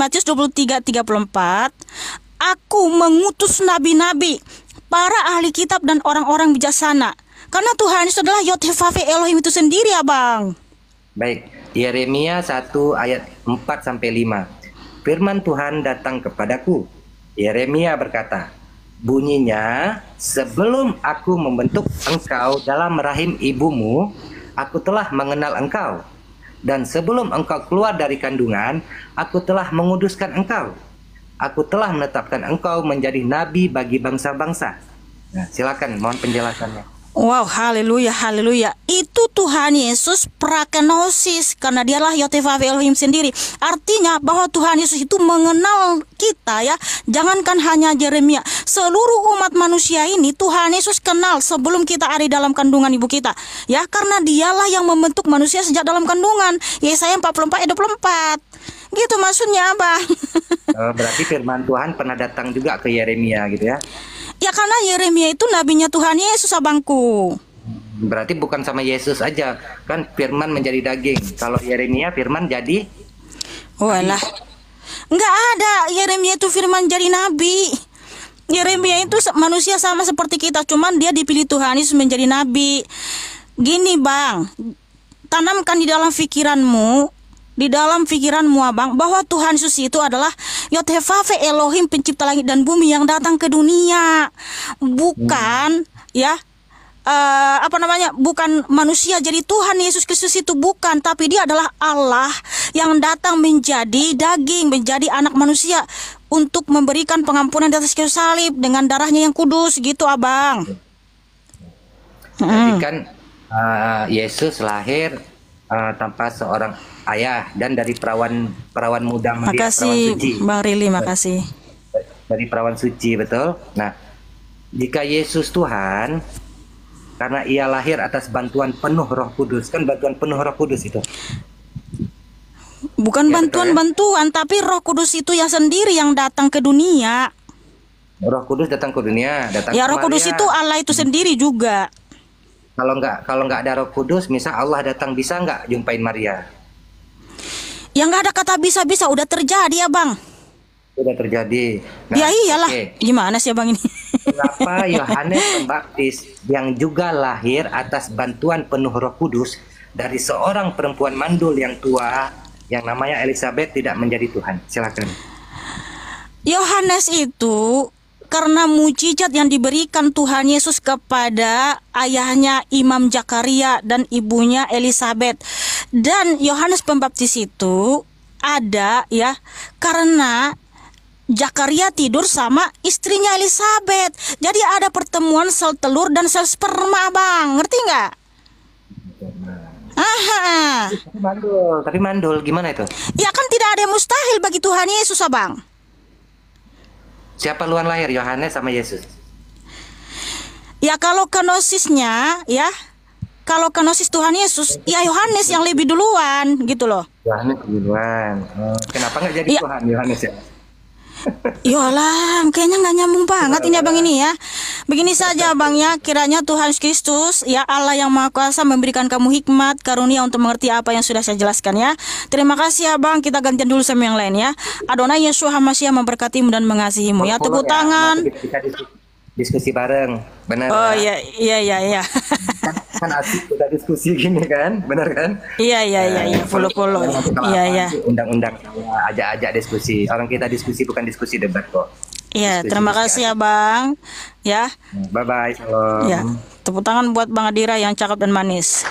Matius 23:34, aku mengutus nabi-nabi, para ahli kitab dan orang-orang bijaksana. Karena Tuhan itu adalah Yotefave Elohim itu sendiri, Abang. Baik, Yeremia 1 ayat 4 sampai 5. Firman Tuhan datang kepadaku. Yeremia berkata, bunyinya, sebelum aku membentuk engkau dalam rahim ibumu, aku telah mengenal engkau dan sebelum engkau keluar dari kandungan, aku telah menguduskan engkau. Aku telah menetapkan engkau menjadi nabi bagi bangsa-bangsa. Nah, silakan mohon penjelasannya. Wow, haleluya, haleluya. Itu Tuhan Yesus prakenosis karena dialah Yotevav Elohim sendiri. Artinya bahwa Tuhan Yesus itu mengenal kita ya. Jangankan hanya Jeremia, seluruh umat manusia ini Tuhan Yesus kenal sebelum kita ada dalam kandungan ibu kita. Ya, karena dialah yang membentuk manusia sejak dalam kandungan. Yesaya 44 ayat 24 gitu maksudnya apa? Oh, berarti firman Tuhan pernah datang juga ke Yeremia gitu ya? karena Yeremia itu nabinya Tuhan Yesus abangku. Berarti bukan sama Yesus aja, kan firman menjadi daging. Kalau Yeremia firman jadi Walah. Oh, Enggak ada Yeremia itu firman jadi nabi. Yeremia itu manusia sama seperti kita, cuman dia dipilih Tuhan Yesus menjadi nabi. Gini, Bang. Tanamkan di dalam pikiranmu di dalam pikiranmu abang bahwa Tuhan Yesus itu adalah Yotefafe Elohim pencipta langit dan bumi yang datang ke dunia bukan ya uh, apa namanya bukan manusia jadi Tuhan Yesus Kristus itu bukan tapi dia adalah Allah yang datang menjadi daging menjadi anak manusia untuk memberikan pengampunan di atas kayu salib dengan darahnya yang kudus gitu abang. Jadi hmm. kan uh, Yesus lahir uh, tanpa seorang ayah dan dari perawan perawan muda Maria makasih, perawan suci. Bang Rili, makasih. Dari perawan suci betul. Nah, jika Yesus Tuhan karena ia lahir atas bantuan penuh Roh Kudus. Kan bantuan penuh Roh Kudus itu. Bukan bantuan-bantuan, ya, ya, bantuan, tapi Roh Kudus itu yang sendiri yang datang ke dunia. Roh Kudus datang ke dunia, datang Ya, Roh Maria. Kudus itu Allah itu sendiri juga. Kalau nggak kalau nggak ada Roh Kudus, misal Allah datang bisa nggak jumpain Maria? Ya nggak ada kata bisa-bisa, udah terjadi ya bang. Udah terjadi. Nah, ya iyalah. Okay. Gimana sih bang ini? Kenapa Yohanes Pembaptis yang juga lahir atas bantuan penuh Roh Kudus dari seorang perempuan mandul yang tua yang namanya Elizabeth tidak menjadi Tuhan? Silakan. Yohanes itu karena mujizat yang diberikan Tuhan Yesus kepada ayahnya Imam Jakaria dan ibunya Elizabeth. Dan Yohanes Pembaptis itu ada ya karena Jakaria tidur sama istrinya Elizabeth. Jadi ada pertemuan sel telur dan sel sperma, Bang. Ngerti nggak? Aha. Tapi mandul, tapi mandul gimana itu? Ya kan tidak ada yang mustahil bagi Tuhan Yesus, Abang. Siapa luan lahir Yohanes sama Yesus? Ya kalau kenosisnya ya kalau kenosis Tuhan Yesus ya Yohanes yang lebih duluan gitu loh. Yohanes duluan. Oh, kenapa nggak jadi ya. Tuhan Yohanes ya? Yolah, kayaknya nggak nyambung banget ini abang ini ya. Begini saja abangnya, kiranya Tuhan Kristus, ya Allah yang Maha Kuasa memberikan kamu hikmat, karunia untuk mengerti apa yang sudah saya jelaskan ya. Terima kasih abang, ya, kita gantian dulu sama yang lain ya. Adonai Yesus Hamasya memberkatimu dan mengasihimu ya. Tepuk tangan. Ya, diskusi bareng, benar? Oh ya? iya iya iya iya. Kan, kan asik kita diskusi gini kan benar kan iya iya iya eh, iya follow follow iya iya undang-undang ya, ajak-ajak diskusi orang kita diskusi bukan diskusi debat kok Iya, terima gitu. kasih ya Bang. Ya. Hmm, bye bye. Ya, tepuk tangan buat Bang Adira yang cakep dan manis.